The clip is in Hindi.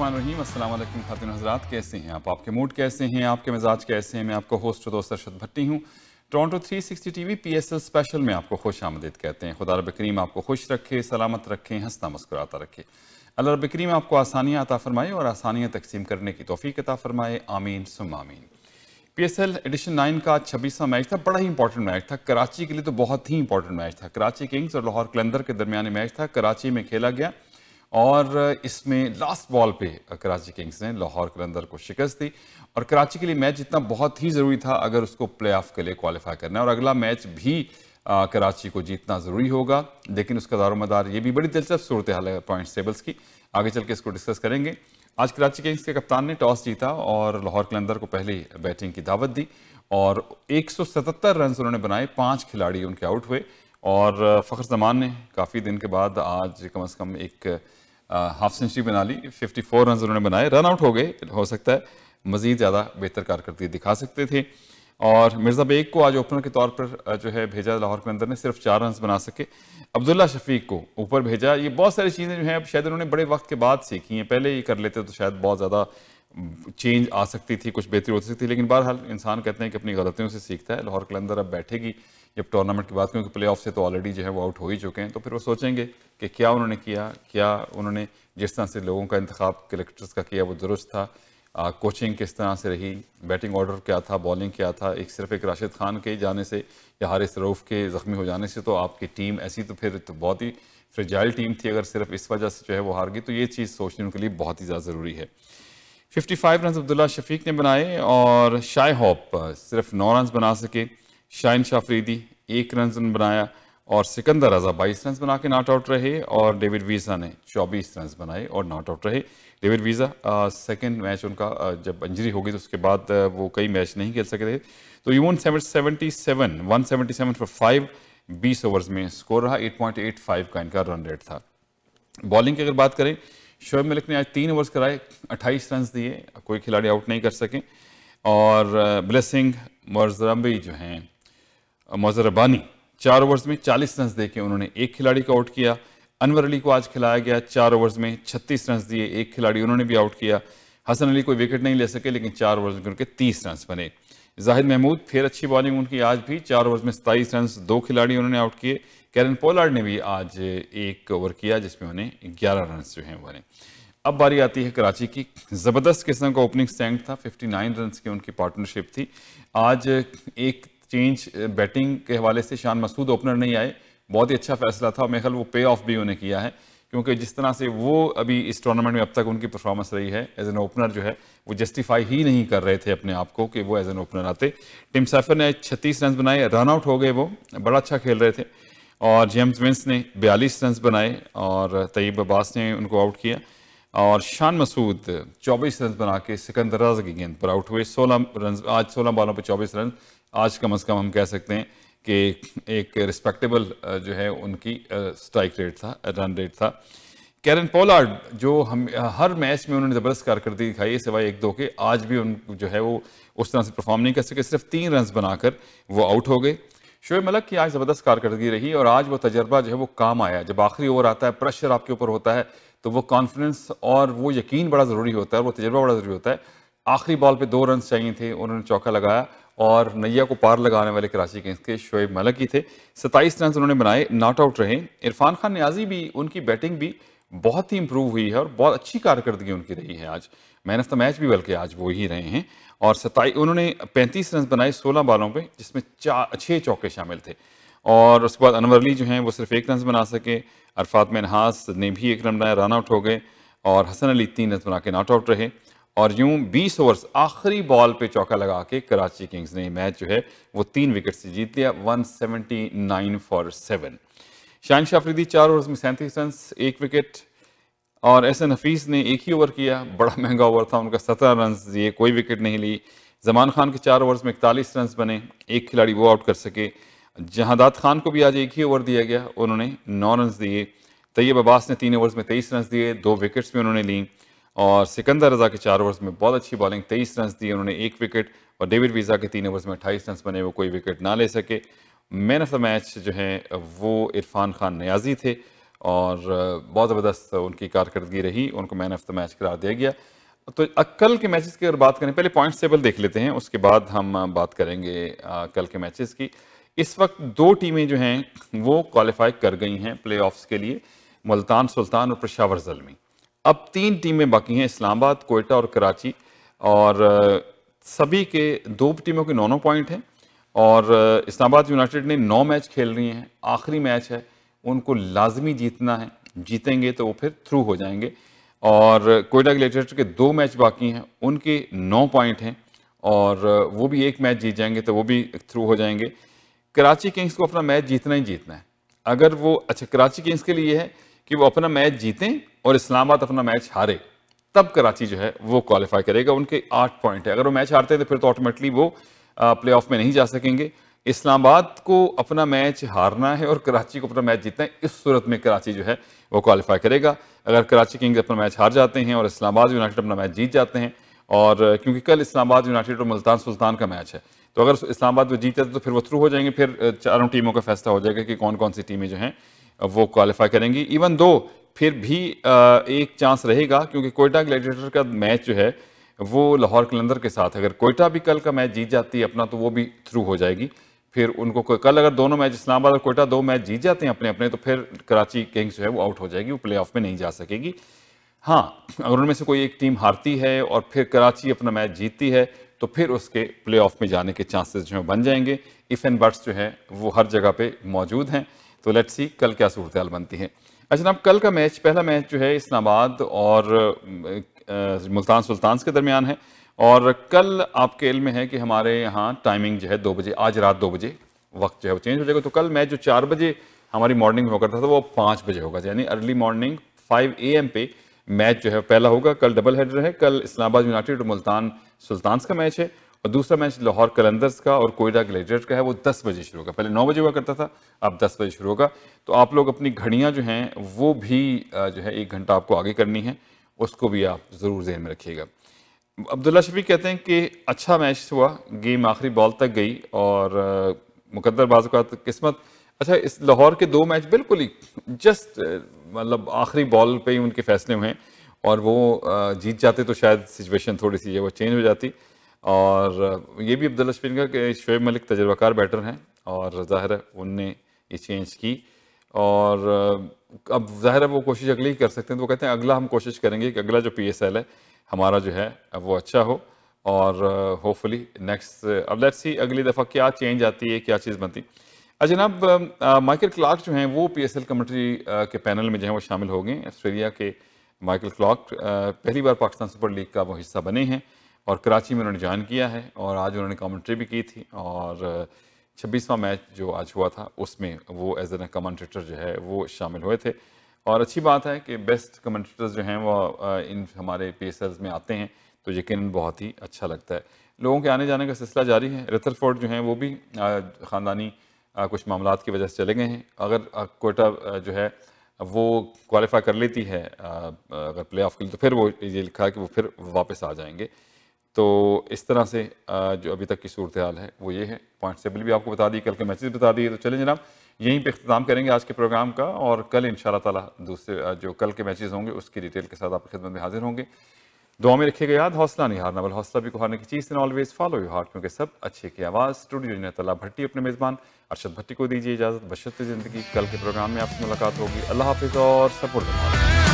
रहीम अस्सलाम खातिन हजरात कैसे हैं आप आपके मूड कैसे हैं आपके मिजाज कैसे हैं मैं आपको होस्ट दोस्त अरशद भट्टी हूँ टोरंटो 360 एस एल स्पेशल में आपको खुश आमदीद कहते हैं खुदा रब करीम आपको खुश रखे सलामत रखें हंसता मुस्कुराता रखे अल्लाह रब करीम आपको आसानियाँ अता फ़रमाए और आसानियाँ तकसीम करने की तोफ़ी अता फ़रमाए आमीन सुम आमीन P S L edition nine का छब्बीसवा मैच था बड़ा ही इंपॉर्टेंट मैच था कराची के लिए तो बहुत ही इंपॉर्टेंट मैच था कराची किंग्स और लाहौर कलंदर के दरमियान मैच था कराची में खेला गया और इसमें लास्ट बॉल पे कराची किंग्स ने लाहौर कलंदर को शिकस्त दी और कराची के लिए मैच इतना बहुत ही ज़रूरी था अगर उसको प्लेऑफ के लिए क्वालिफाई करना है और अगला मैच भी आ, कराची को जीतना ज़रूरी होगा लेकिन उसका दारोमदार ये भी बड़ी दिलचस्प सूरत हाल है पॉइंट्स टेबल्स की आगे चल के इसको डिस्कस करेंगे आज कराची किंग्स के कप्तान ने टॉस जीता और लाहौर कलंदर को पहले बैटिंग की दावत दी और 177 रन उन्होंने बनाए पांच खिलाड़ी उनके आउट हुए और फ़ख्र जमान ने काफ़ी दिन के बाद आज कम अज़ कम एक हाफ सेंचुरी बना ली 54 फोर रन उन्होंने बनाए रन आउट हो गए हो सकता है मज़ीद ज़्यादा बेहतर कारकर्दगी दिखा सकते थे और मिर्ज़ा बेग को आज ओपनर के तौर पर जो है भेजा लाहौर के अंदर ने सिर्फ चार रन बना सके अब्दुल्ला शफीक को ऊपर भेजा ये बहुत सारी चीज़ें जो हैं अब शायद उन्होंने बड़े वक्त के बाद सीखी हैं पहले ये कर लेते तो शायद बहुत ज़्यादा चेंज आ सकती थी कुछ बेहतरी हो सकती थी लेकिन बहरहाल इंसान कहते हैं कि अपनी गलतियों से सीखता है लाहौर अंदर अब बैठेगी जब टूर्नामेंट की बात क्योंकि प्ले से तो ऑलरेडी जो है वो आउट हो ही चुके हैं तो फिर वो सोचेंगे कि क्या उन्होंने किया क्या उन्होंने जिस तरह से लोगों का इंतखब कलेक्टर्स का किया वो दुरुस्त था आ, कोचिंग किस तरह से रही बैटिंग ऑर्डर क्या था बॉलिंग क्या था एक सिर्फ एक राशिद खान के जाने से या हारिस रऊफ़ के ज़ख्मी हो जाने से तो आपकी टीम ऐसी तो फिर तो बहुत ही फ्रिजाइल टीम थी अगर सिर्फ इस वजह से जो है वो हार गई तो ये चीज़ सोचने उनके लिए बहुत ही ज़्यादा ज़रूरी है 55 फाइव रन अब्दुल्ला शफीक ने बनाए और शाय होप सिर्फ नौ रन बना सके शाहिन शाफरीदी एक रन बनाया और सिकंदर रजा 22 रन बना के नॉट आउट रहे और डेविड वीज़ा ने 24 रन बनाए और नॉट आउट रहे डेविड वीज़ा सेकंड मैच उनका आ, जब इंजरी हो गई तो उसके बाद आ, वो कई मैच नहीं खेल सके थे तो यून seventy seven one seventy seven for five बीस ओवर्स में स्कोर रहा एट एट पॉइंट फाइव का इनका रन रेट था बॉलिंग की अगर बात करें शोएब मलिक ने आज तीन ओवर्स कराए अट्ठाईस रन दिए कोई खिलाड़ी आउट नहीं कर सके और ब्लेसिंग मरजरम्बी जो हैं मजर अबानी चार ओवर्स में 40 रन देके उन्होंने एक खिलाड़ी को आउट किया अनवर अली को आज खिलाया गया चार ओवर्स में 36 रन दिए एक खिलाड़ी उन्होंने भी आउट किया हसन अली कोई विकेट नहीं ले सके लेकिन चार ओवर्स में उनके तीस रन बने जाहिद महमूद फिर अच्छी बॉलिंग उनकी आज भी चार ओवर्स में सताईस रन दो खिलाड़ी उन्होंने आउट किए कैरन पोलार्ड ने भी आज एक ओवर किया जिसमें उन्हें ग्यारह रन जो हैं बने अब बारी आती है कराची की ज़बरदस्त किस्म का ओपनिंग स्टैंड था 59 रन की उनकी पार्टनरशिप थी आज एक चेंज बैटिंग uh, के हवाले से शान मसूद ओपनर नहीं आए बहुत ही अच्छा फैसला था और मेरे ख्याल वो पे ऑफ भी उन्हें किया है क्योंकि जिस तरह से वो अभी इस टूर्नामेंट में अब तक उनकी परफॉर्मेंस रही है एज एन ओपनर जो है वो जस्टिफाई ही नहीं कर रहे थे अपने आप को कि वो एज एन ओपनर आते टिम सैफर ने 36 रन बनाए रन आउट हो गए वो बड़ा अच्छा खेल रहे थे और जेम्स विंस ने 42 रन बनाए और तयब अब्बास ने उनको आउट किया और शान मसूद 24 रन बना के सिकंदर राजा की गेंद पर आउट हुए 16 रन आज 16 बॉलों पर 24 रन आज कम अज़ कम हम कह सकते हैं कि एक रिस्पेक्टेबल जो है उनकी स्ट्राइक रेट था रन रेट था कैरन पोलार्ड जो हम हर मैच में उन्होंने ज़बरदस्त कारकर्दगी दिखाई सिवाय एक दो के आज भी उन जो है वो उस तरह से परफॉर्म नहीं कर सके सिर्फ तीन रन बनाकर वो आउट हो गए शोएब मलक की आज ज़बरदस्त कारकर्दगी रही और आज वो तजर्बा जो है वो काम आया जब आखिरी ओवर आता है प्रेशर आपके ऊपर होता है तो वो कॉन्फिडेंस और वो यकीन बड़ा ज़रूरी होता है वो तजर्बा बड़ा ज़रूरी होता है आखिरी बॉल पे दो रन चाहिए थे उन्होंने चौका लगाया और नैया को पार लगाने वाले कराची किंग्स के शुएब मलक ही थे सत्ताईस रन उन्होंने बनाए नॉट आउट रहे इरफान खान न्याजी भी उनकी बैटिंग भी बहुत ही इम्प्रूव हुई है और बहुत अच्छी कारकर्दगी उनकी रही है आज मैन ऑफ द मैच भी बल्कि आज वो ही रहे हैं और सताई उन्होंने पैंतीस रन बनाए सोलह बॉलों पर जिसमें चार छः चौके शामिल थे और उसके बाद अनवर अली जो हैं वो सिर्फ एक रन बना सके अरफात में नहास ने भी एक रन बनाया रन आउट हो गए और हसन अली तीन रन बना के नॉट आउट रहे और यूं 20 ओवर्स आखिरी बॉल पे चौका लगा के कराची किंग्स ने मैच जो है वो तीन विकेट से जीत लिया 179 फॉर सेवन शाह शाफरीदी चार ओवर में सैंतीस रन एक विकेट और एस एन हफीज़ ने एक ही ओवर किया बड़ा महंगा ओवर था उनका सत्रह रन दिए कोई विकेट नहीं ली जमान खान के चार ओवर्स में इकतालीस रन बने एक खिलाड़ी वो आउट कर सके जहादात खान को भी आज एक ही ओवर दिया गया उन्होंने नौ रन दिए तैयब अब्बास ने तीन ओवर्स में तेईस रन दिए दो विकेट्स भी उन्होंने ली और सिकंदर रजा के चार ओवर्स में बहुत अच्छी बॉलिंग तेईस रन दिए उन्होंने एक विकेट और डेविड वीज़ा के तीन ओवर्स में अट्ठाईस रन बने वो कोई विकेट ना ले सके मैन ऑफ द मैच जो है वो इरफान खान न्याजी थे और बहुत ज़बरदस्त उनकी कारकर्दगी रही उनको मैन ऑफ द मैच करार दिया गया तो कल के मैचेस की अगर बात करें पहले पॉइंट्स टेबल देख लेते हैं उसके बाद हम बात करेंगे कल के मैचेस की इस वक्त दो टीमें जो हैं वो क्वालिफाई कर गई हैं प्लेऑफ्स के लिए मुल्तान सुल्तान और पेशावर जलमी अब तीन टीमें बाकी हैं इस्लामाबाद कोयटा और कराची और सभी के दो टीमों के नौ नौ पॉइंट हैं और इस्लामाबाद यूनाइटेड ने नौ मैच खेल रही हैं आखिरी मैच है उनको लाजमी जीतना है जीतेंगे तो वो फिर थ्रू हो जाएंगे और कोयटा ग्लेटर के दो मैच बाकी हैं उनके नौ पॉइंट हैं और वो भी एक मैच जीत जाएंगे तो वो भी थ्रू हो जाएंगे कराची किंग्स को अपना मैच जीतना ही जीतना है अगर वो अच्छा कराची किंग्स के लिए है कि वो अपना मैच जीतें और इस्लामाबाद अपना मैच हारे तब कराची जो है वो क्वालिफाई करेगा उनके आठ पॉइंट है अगर वो मैच हारते हैं तो फिर तो ऑटोमेटिकली वो प्ले ऑफ में नहीं जा सकेंगे इस्लामाबाद को अपना मैच हारना है और कराची को अपना मैच जीतना है इस सूरत में कराची जो है वो क्वालिफाई करेगा अगर कराची किंग्स अपना मैच हार जाते हैं और इस्लामाबाद यूनाइटेड अपना मैच जीत जाते हैं और क्योंकि कल इस्लामाबाद यूनाइटेड और मुल्तान सुल्तान का मैच है तो अगर इस्लामाबाद में जीते तो फिर वो थ्रू हो जाएंगे फिर चारों टीमों का फैसला हो जाएगा कि कौन कौन सी टीमें जो हैं वो क्वालिफाई करेंगी इवन दो फिर भी एक चांस रहेगा क्योंकि कोयटा ग्लैडिएटर का मैच जो है वो लाहौर कलंदर के साथ अगर कोयटा भी कल का मैच जीत जाती है अपना तो वो भी थ्रू हो जाएगी फिर उनको कल अगर दोनों मैच इस्लामाबाद और कोयटा दो मैच जीत जाते हैं अपने अपने तो फिर कराची किंग्स जो है वो आउट हो जाएगी वो प्ले ऑफ में नहीं जा सकेगी हाँ अगर उनमें से कोई एक टीम हारती है और फिर कराची अपना मैच जीतती है तो फिर उसके प्ले ऑफ में जाने के चांसेस जो हैं बन जाएंगे इफ़ एंड बर्ड्स जो है वो हर जगह पे मौजूद हैं तो लेट्स सी कल क्या सूरत बनती है अच्छा जनाब कल का मैच पहला मैच जो है इस्लामाबाद और मुल्तान सुल्तान के दरमियान है और कल आपके इल्म है कि हमारे यहाँ टाइमिंग जो है दो बजे आज रात दो बजे वक्त जो है वो चेंज हो जाएगा तो कल मैच जो चार बजे हमारी मॉर्निंग में होकर था तो वो पाँच बजे होगा यानी early morning five A M पे मैच जो है पहला होगा कल डबल हेडर है कल इस्लामाबाद यूनाइटेड और मुल्तान सुल्तान का मैच है और दूसरा मैच लाहौर कलंदर्स का और कोयडा ग्लेडिएटर का है वो दस बजे शुरू होगा पहले नौ बजे हुआ करता था अब दस बजे शुरू होगा तो आप लोग अपनी घड़ियाँ जो हैं वो भी जो है एक घंटा आपको आगे करनी है उसको भी आप ज़रूर जहन में रखिएगा अब्दुल्ला शफी कहते हैं कि अच्छा मैच हुआ गेम आखिरी बॉल तक गई और मुकदर का किस्मत अच्छा इस लाहौर के दो मैच बिल्कुल ही जस्ट मतलब आखिरी बॉल पे ही उनके फैसले हुए हैं और वो जीत जाते तो शायद सिचुएशन थोड़ी सी है वो चेंज हो जाती और ये भी अब्दुल शफीन का कि शुएब मलिक तजर्बाकार बैटर हैं और ज़ाहिर उनने ये चेंज की और अब ज़ाहिर वो कोशिश अगली ही कर सकते हैं तो वो कहते हैं अगला हम कोशिश करेंगे कि अगला जो पी एस एल है हमारा जो है वो अच्छा हो और होपफुली नेक्स्ट अब लेट्स सी अगली दफ़ा क्या चेंज आती है क्या चीज़ बनती है जनाब माइकल क्लार्क जो हैं वो पी एस एल कमेटी के पैनल में जो है वो शामिल हो गए ऑस्ट्रेलिया के माइकल क्लार्क पहली बार पाकिस्तान सुपर लीग का वो हिस्सा बने हैं और कराची में उन्होंने ज्वाइन किया है और आज उन्होंने कमेंट्री भी की थी और छब्बीसवा मैच जो आज हुआ था उसमें वो एज एन कमेंटेटर जो है वो शामिल हुए थे और अच्छी बात है कि बेस्ट कमेंटेटर्स जो हैं वो इन हमारे पी में आते हैं तो यकीन बहुत ही अच्छा लगता है लोगों के आने जाने का सिलसिला जारी है रतरफोर्ड जो हैं वो भी ख़ानदानी कुछ मामला की वजह से चले गए हैं अगर कोटा जो है वो क्वालिफाई कर लेती है अगर प्ले ऑफ के लिए तो फिर वो ये लिखा है कि वो फिर वापस आ जाएंगे तो इस तरह से जो अभी तक की सूरत हाल है वो ये है पॉइंट टेबल भी आपको बता दी कल के मैसेज बता दिए तो चलें जनाब यहीं पे अख्ताम करेंगे आज के प्रोग्राम का और कल इन ताला दूसरे जो कल के मैचेस होंगे उसकी डिटेल के साथ आपकी खिदमत में हाजिर होंगे दुआ में रखिएगा याद हौसला नहीं हारना बल हौसला भी को हारने की चीज़ in always follow you heart क्योंकि सब अच्छे की आवाज़ स्टूडियो जिन्हें तला भट्टी अपने मेज़बान अरशद भट्टी को दीजिए इजाज़त बशत ज़िंदगी कल के प्रोग्राम में आपसे मुलाकात होगी अल्लाह हाफिज़ और सपोर्ट